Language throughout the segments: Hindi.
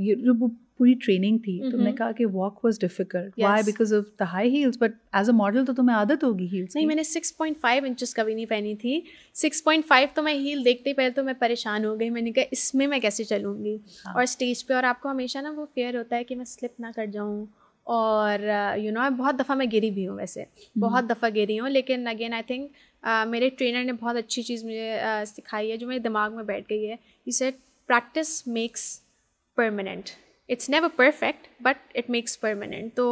ये जो पूरी ट्रेनिंग थी तो mm-hmm. कहा कि walk was difficult why because of the high heels but as a model तो तुम्हें आदत होगी हील्स नहीं मैंने 6.5 इंचज कभी नहीं पहनी थी 6.5 तो मैं हील देखते ही पहले तो मैं परेशान हो गई मैंने कहा इसमें मैं कैसे चलूँगी हाँ. और स्टेज पर और आपको हमेशा ना वो फेयर होता है कि मैं स्लिप ना कर जाऊँ और यू uh, नो बहुत दफ़ा मैं गिरी भी हूँ वैसे हम्म। बहुत दफ़ा गिरी हूँ लेकिन अगेन आई थिंक मेरे ट्रेनर ने बहुत अच्छी चीज़ मुझे uh, सिखाई है जो मेरे दिमाग में बैठ गई है इसे practice makes permanent it's never perfect but it makes permanent तो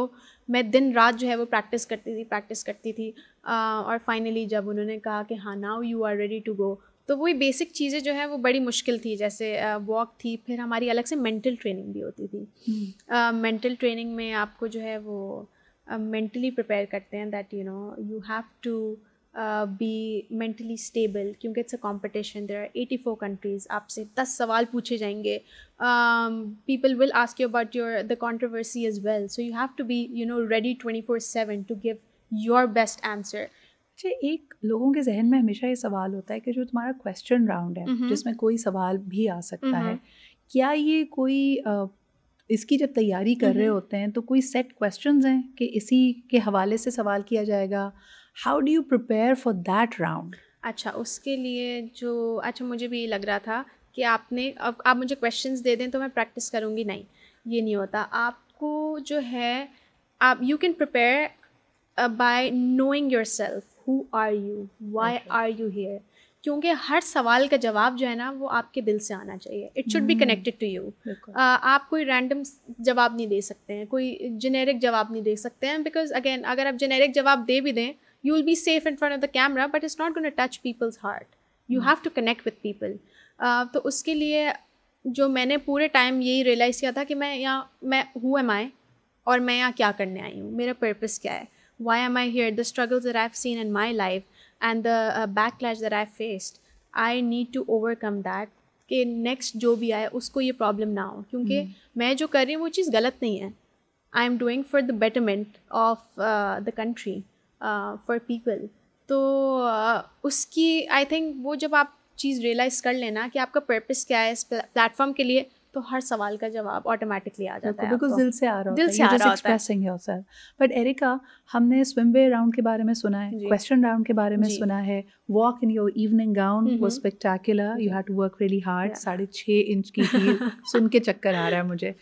मैं दिन रात जो है वो प्रैक्टिस करती थी प्रैक्टिस करती थी और फाइनली जब उन्होंने कहा कि हाँ now you are ready to go तो वही बेसिक चीज़ें जो है वो बड़ी मुश्किल थी जैसे वॉक थी फिर हमारी अलग से मेंटल ट्रेनिंग भी होती थी मेंटल hmm. ट्रेनिंग में आपको जो है वो मेंटली प्रिपेयर करते हैं that you know you have to be mentally stable क्योंकि it's a competition there are eighty four countries आपसे दस सवाल पूछे जाएंगे people will ask you about your the controversy is well so you have to be you know ready twenty four seven to give your best answer अच्छा एक लोगों के जहन में हमेशा ये सवाल होता है कि जो तुम्हारा क्वेश्चन राउंड है mm-hmm. जिसमें कोई सवाल भी आ सकता है mm-hmm. क्या ये कोई इसकी जब तैयारी कर रहे mm-hmm. होते हैं तो कोई सेट क्वेश्चंस हैं कि इसी के हवाले से सवाल किया जाएगा how do you prepare for that round अच्छा उसके लिए जो अच्छा मुझे भी ये लग रहा था कि आपने अब आप मुझे क्वेश्चंस दे दें तो मैं प्रैक्टिस करूँगी नहीं ये नहीं होता आपको जो है आप you can prepare by knowing yourself who are you why are you here क्योंकि हर सवाल का जवाब जो है ना वो आपके दिल से आना चाहिए it should be connected to you आप कोई रैंडम जवाब नहीं दे सकते हैं कोई जेनेरिक जवाब नहीं दे सकते हैं बिकॉज अगेन अगर आप जेनेरिक जवाब दे भी दें you will be safe in front of the camera but it's not going to touch people's heart you have to connect with people तो उसके लिए जो मैंने पूरे टाइम यही रियलाइज़ किया था कि मैं यहाँ मैं हु एम आई और मैं यहाँ क्या करने आई हूँ मेरा पर्पस क्या है why am I here the struggles that I seen in my life and the backlash that I faced I need to overcome that कि नेक्स्ट जो भी आए उसको ये प्रॉब्लम ना हो क्योंकि mm. मैं जो कर रही हूँ वो चीज़ गलत नहीं है I am doing for the betterment of the country for people तो उसकी आई थिंक वो जब आप चीज़ रियलाइज़ कर लेना कि आपका पर्पस क्या है इस प्लेटफॉर्म के लिए तो हर सवाल का जवाब ऑटोमेटिकली आ जाता है बिकॉज दिल से आ रहा दिल से आ रहा एक्सप्रेसिंग योरसेल्फ बट एरिका हमने स्विम वे राउंड के बारे में सुना है क्वेश्चन राउंड के बारे में सुना है walk in your evening gown वो spectacular you have to work really hard साढ़े छः इंच की सुन के चक्कर आ रहा है मुझे